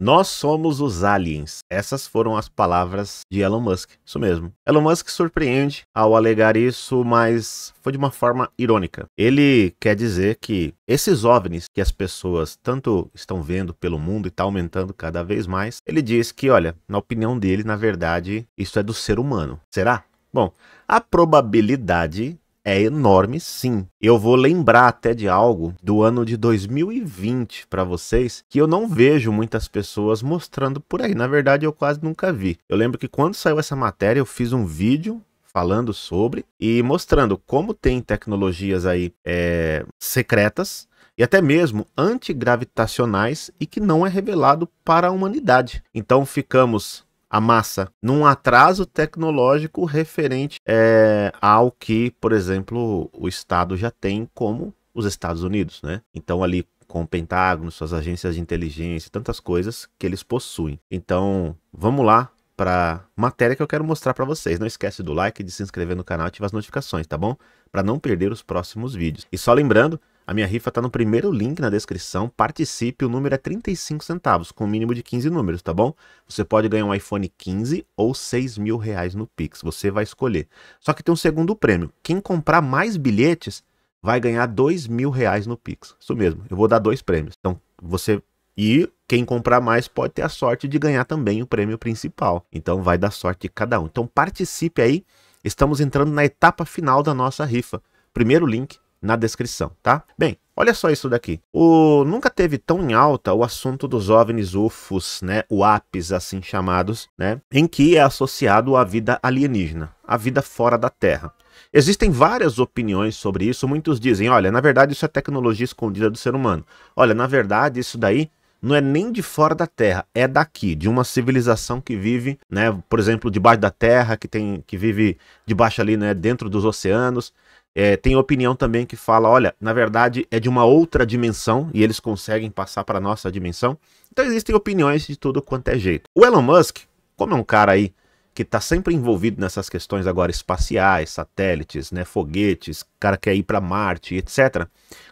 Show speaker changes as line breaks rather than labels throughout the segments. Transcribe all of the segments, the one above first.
Nós somos os aliens. Essas foram as palavras de Elon Musk. Isso mesmo. Elon Musk surpreende ao alegar isso, mas foi de uma forma irônica. Ele quer dizer que esses ovnis que as pessoas tanto estão vendo pelo mundo e está aumentando cada vez mais, ele diz que, olha, na opinião dele, na verdade, isso é do ser humano. Será? Bom, a probabilidade é enorme, sim. Eu vou lembrar até de algo do ano de 2020 para vocês que eu não vejo muitas pessoas mostrando por aí. Na verdade, eu quase nunca vi. Eu lembro que quando saiu essa matéria, eu fiz um vídeo falando sobre e mostrando como tem tecnologias aí é, secretas e até mesmo antigravitacionais e que não é revelado para a humanidade. Então ficamos a massa num atraso tecnológico referente é, ao que, por exemplo, o Estado já tem como os Estados Unidos, né? Então ali com o Pentágono, suas agências de inteligência, tantas coisas que eles possuem. Então, vamos lá para matéria que eu quero mostrar para vocês. Não esquece do like, de se inscrever no canal e ativar as notificações, tá bom? Para não perder os próximos vídeos. E só lembrando a minha rifa está no primeiro link na descrição. Participe, o número é 35 centavos, com um mínimo de 15 números, tá bom? Você pode ganhar um iPhone 15 ou 6 mil reais no Pix, você vai escolher. Só que tem um segundo prêmio. Quem comprar mais bilhetes vai ganhar 2 mil reais no Pix. Isso mesmo, eu vou dar dois prêmios. Então, você e quem comprar mais pode ter a sorte de ganhar também o prêmio principal. Então vai dar sorte de cada um. Então participe aí. Estamos entrando na etapa final da nossa rifa. Primeiro link na descrição, tá? Bem, olha só isso daqui. O nunca teve tão em alta o assunto dos OVNIs UFOs, né, UAPs assim chamados, né, em que é associado à vida alienígena, a vida fora da Terra. Existem várias opiniões sobre isso, muitos dizem, olha, na verdade isso é tecnologia escondida do ser humano. Olha, na verdade isso daí não é nem de fora da Terra, é daqui, de uma civilização que vive, né, por exemplo, debaixo da Terra, que tem que vive debaixo ali, né, dentro dos oceanos. É, tem opinião também que fala, olha, na verdade é de uma outra dimensão e eles conseguem passar para nossa dimensão. Então existem opiniões de tudo quanto é jeito. O Elon Musk, como é um cara aí que está sempre envolvido nessas questões agora espaciais, satélites, né, foguetes, cara quer ir para Marte, etc.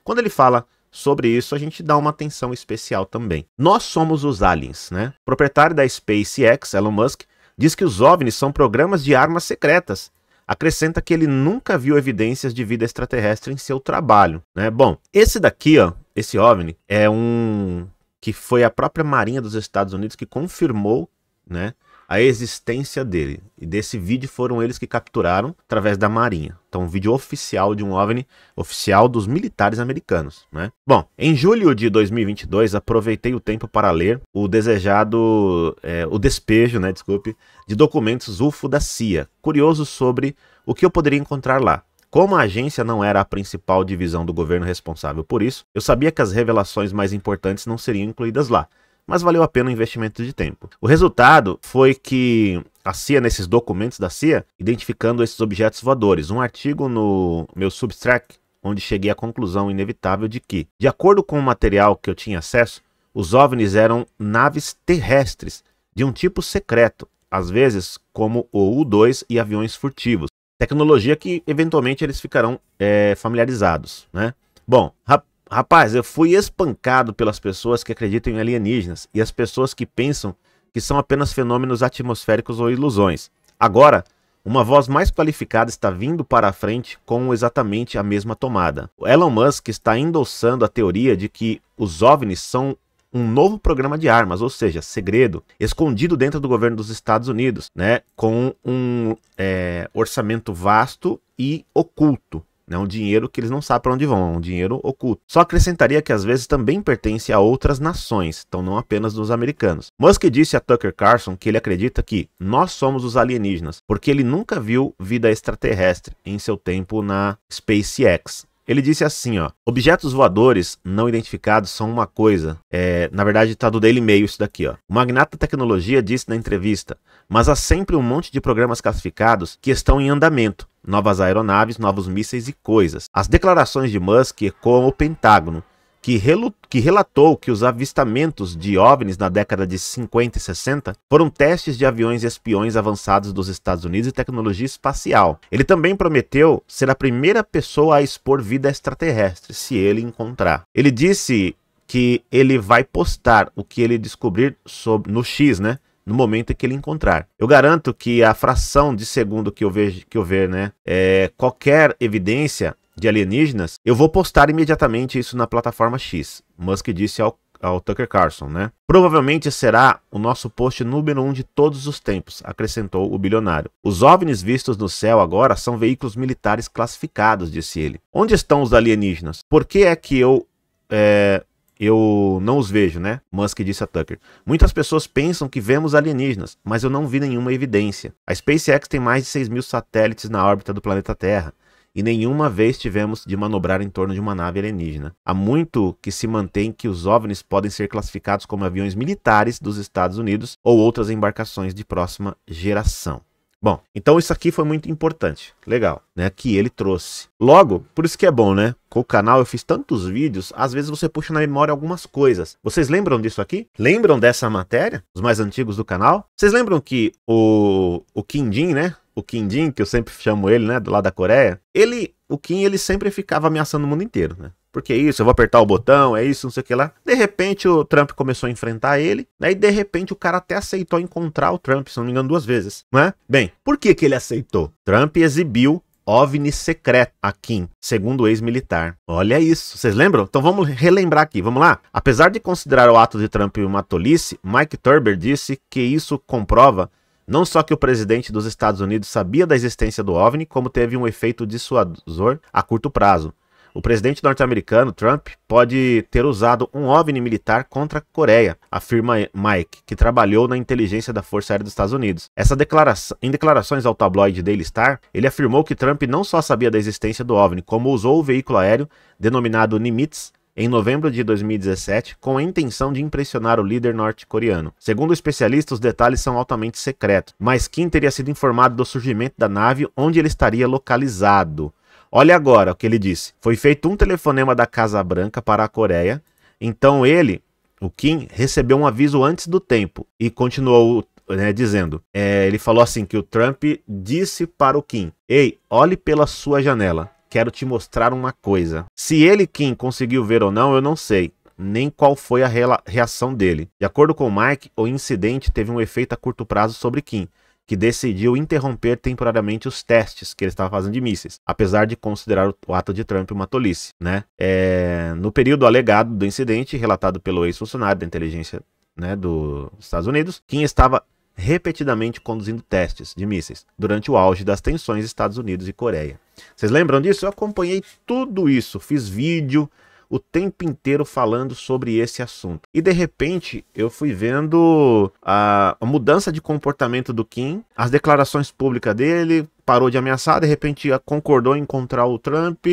Quando ele fala sobre isso, a gente dá uma atenção especial também. Nós somos os aliens, né? O proprietário da SpaceX, Elon Musk, diz que os OVNIs são programas de armas secretas Acrescenta que ele nunca viu evidências de vida extraterrestre em seu trabalho, né? Bom, esse daqui, ó, esse OVNI é um que foi a própria Marinha dos Estados Unidos que confirmou, né, a existência dele. E desse vídeo foram eles que capturaram através da Marinha. Então, um vídeo oficial de um OVNI, oficial dos militares americanos, né? Bom, em julho de 2022, aproveitei o tempo para ler o desejado, é, o despejo, né, desculpe, de documentos UFO da CIA, curioso sobre o que eu poderia encontrar lá. Como a agência não era a principal divisão do governo responsável por isso, eu sabia que as revelações mais importantes não seriam incluídas lá mas valeu a pena o investimento de tempo. O resultado foi que a CIA, nesses documentos da CIA, identificando esses objetos voadores, um artigo no meu Substract, onde cheguei à conclusão inevitável de que, de acordo com o material que eu tinha acesso, os OVNIs eram naves terrestres de um tipo secreto, às vezes como o U-2 e aviões furtivos. Tecnologia que eventualmente eles ficarão é, familiarizados, né? Bom, Rapaz, eu fui espancado pelas pessoas que acreditam em alienígenas e as pessoas que pensam que são apenas fenômenos atmosféricos ou ilusões. Agora, uma voz mais qualificada está vindo para a frente com exatamente a mesma tomada. O Elon Musk está endossando a teoria de que os OVNIs são um novo programa de armas, ou seja, segredo, escondido dentro do governo dos Estados Unidos, né, com um é, orçamento vasto e oculto. É um dinheiro que eles não sabem para onde vão, é um dinheiro oculto. Só acrescentaria que às vezes também pertence a outras nações, então não apenas dos americanos. Musk disse a Tucker Carlson que ele acredita que nós somos os alienígenas, porque ele nunca viu vida extraterrestre em seu tempo na SpaceX. Ele disse assim, ó, objetos voadores não identificados são uma coisa. É, na verdade, tá do Daily Mail isso daqui, ó. O magnata da tecnologia disse na entrevista, mas há sempre um monte de programas classificados que estão em andamento. Novas aeronaves, novos mísseis e coisas. As declarações de Musk ecoam o Pentágono, que, que relatou que os avistamentos de OVNIs na década de 50 e 60 foram testes de aviões e espiões avançados dos Estados Unidos e tecnologia espacial. Ele também prometeu ser a primeira pessoa a expor vida extraterrestre, se ele encontrar. Ele disse que ele vai postar o que ele descobrir sobre, no X, né? no momento em que ele encontrar. Eu garanto que a fração de segundo que eu vejo que eu ver, né, é, qualquer evidência de alienígenas, eu vou postar imediatamente isso na plataforma X. Musk disse ao, ao Tucker Carlson, né? Provavelmente será o nosso post número um de todos os tempos, acrescentou o bilionário. Os OVNIs vistos no céu agora são veículos militares classificados, disse ele. Onde estão os alienígenas? Por que é que eu. É, eu não os vejo, né? Musk disse a Tucker. Muitas pessoas pensam que vemos alienígenas, mas eu não vi nenhuma evidência. A SpaceX tem mais de 6 mil satélites na órbita do planeta Terra e nenhuma vez tivemos de manobrar em torno de uma nave alienígena. Há muito que se mantém que os OVNIs podem ser classificados como aviões militares dos Estados Unidos ou outras embarcações de próxima geração. Bom, então isso aqui foi muito importante, legal, né? Que ele trouxe. Logo, por isso que é bom, né? Com o canal eu fiz tantos vídeos, às vezes você puxa na memória algumas coisas. Vocês lembram disso aqui? Lembram dessa matéria? Os mais antigos do canal? Vocês lembram que o, o Quindim, né? o Kim Jin, que eu sempre chamo ele, né, do lado da Coreia, ele, o Kim, ele sempre ficava ameaçando o mundo inteiro, né? Porque é isso, eu vou apertar o botão, é isso, não sei o que lá. De repente o Trump começou a enfrentar ele, né? E de repente o cara até aceitou encontrar o Trump, se não me engano, duas vezes, né? Bem, por que que ele aceitou? Trump exibiu OVNI secreto a Kim, segundo o ex-militar. Olha isso, vocês lembram? Então vamos relembrar aqui, vamos lá? Apesar de considerar o ato de Trump uma tolice, Mike Turber disse que isso comprova não só que o presidente dos Estados Unidos sabia da existência do OVNI, como teve um efeito dissuasor a curto prazo. O presidente norte-americano, Trump, pode ter usado um OVNI militar contra a Coreia, afirma Mike, que trabalhou na inteligência da Força Aérea dos Estados Unidos. Essa declaração, em declarações ao tabloide Daily Star, ele afirmou que Trump não só sabia da existência do OVNI, como usou o veículo aéreo, denominado Nimitz, em novembro de 2017 com a intenção de impressionar o líder norte-coreano. Segundo o especialista, os detalhes são altamente secretos, mas Kim teria sido informado do surgimento da nave onde ele estaria localizado. Olha agora o que ele disse. Foi feito um telefonema da Casa Branca para a Coreia, então ele, o Kim, recebeu um aviso antes do tempo e continuou né, dizendo. É, ele falou assim que o Trump disse para o Kim: Ei, olhe pela sua janela quero te mostrar uma coisa. Se ele, Kim, conseguiu ver ou não, eu não sei. Nem qual foi a reação dele. De acordo com Mike, o incidente teve um efeito a curto prazo sobre Kim, que decidiu interromper temporariamente os testes que ele estava fazendo de mísseis, apesar de considerar o ato de Trump uma tolice. Né? É... No período alegado do incidente, relatado pelo ex-funcionário da inteligência né, dos Estados Unidos, Kim estava repetidamente conduzindo testes de mísseis durante o auge das tensões Estados Unidos e Coreia. Vocês lembram disso? Eu acompanhei tudo isso, fiz vídeo o tempo inteiro falando sobre esse assunto. E de repente eu fui vendo a, a mudança de comportamento do Kim, as declarações públicas dele, parou de ameaçar, de repente concordou em encontrar o Trump,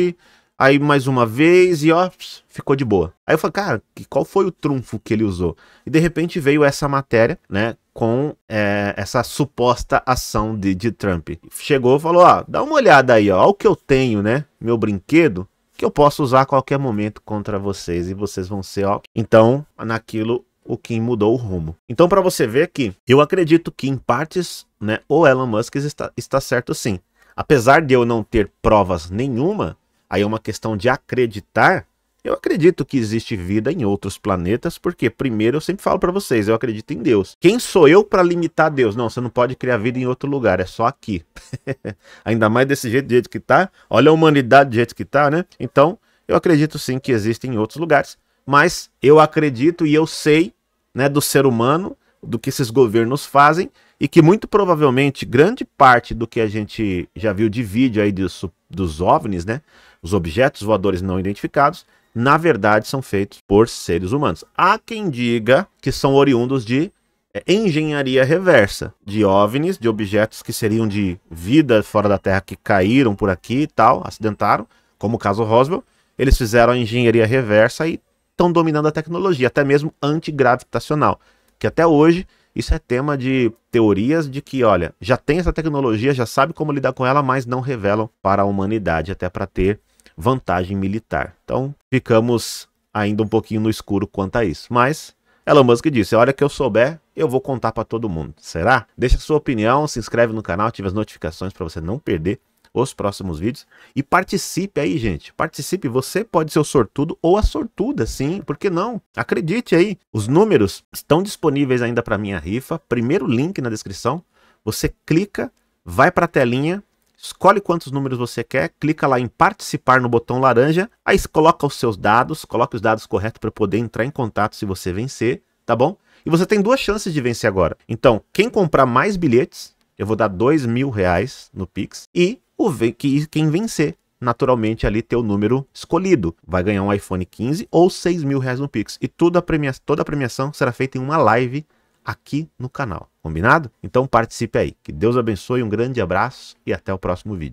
Aí mais uma vez e ó, ficou de boa. Aí eu falei, cara, qual foi o trunfo que ele usou? E de repente veio essa matéria, né? com é, essa suposta ação de, de Trump. Chegou e falou: ó, dá uma olhada aí, ó, o que eu tenho, né? Meu brinquedo, que eu posso usar a qualquer momento contra vocês e vocês vão ser, ó. Então, naquilo o Kim mudou o rumo. Então, para você ver que eu acredito que em partes, né, o Elon Musk está, está certo sim. Apesar de eu não ter provas nenhuma, aí é uma questão de acreditar eu acredito que existe vida em outros planetas, porque primeiro eu sempre falo para vocês, eu acredito em Deus. Quem sou eu para limitar Deus? Não, você não pode criar vida em outro lugar, é só aqui. Ainda mais desse jeito, do jeito que tá. Olha a humanidade do jeito que tá, né? Então, eu acredito sim que existem em outros lugares, mas eu acredito e eu sei, né, do ser humano, do que esses governos fazem e que muito provavelmente grande parte do que a gente já viu de vídeo aí dos, dos OVNIs, né, os objetos voadores não identificados, na verdade, são feitos por seres humanos. Há quem diga que são oriundos de é, engenharia reversa, de OVNIs, de objetos que seriam de vida fora da Terra que caíram por aqui e tal, acidentaram, como o caso Roswell. Eles fizeram a engenharia reversa e estão dominando a tecnologia, até mesmo antigravitacional, que até hoje isso é tema de teorias de que, olha, já tem essa tecnologia, já sabe como lidar com ela, mas não revelam para a humanidade, até para ter vantagem militar. Então, ficamos ainda um pouquinho no escuro quanto a isso. Mas Elon Musk disse: a hora que eu souber, eu vou contar para todo mundo. Será? Deixa sua opinião, se inscreve no canal, ative as notificações para você não perder os próximos vídeos e participe aí, gente. Participe, você pode ser o sortudo ou a sortuda, sim, por que não? Acredite aí. Os números estão disponíveis ainda para minha rifa. Primeiro link na descrição. Você clica, vai para a telinha escolhe quantos números você quer, clica lá em participar no botão laranja, aí coloca os seus dados, coloca os dados corretos para poder entrar em contato se você vencer, tá bom? E você tem duas chances de vencer agora. Então, quem comprar mais bilhetes, eu vou dar dois mil reais no Pix, e o que quem vencer naturalmente ali ter o número escolhido. Vai ganhar um iPhone 15 ou 6 mil reais no Pix. E toda a, premia toda a premiação será feita em uma live aqui no canal. Combinado? Então participe aí. Que Deus abençoe, um grande abraço e até o próximo vídeo.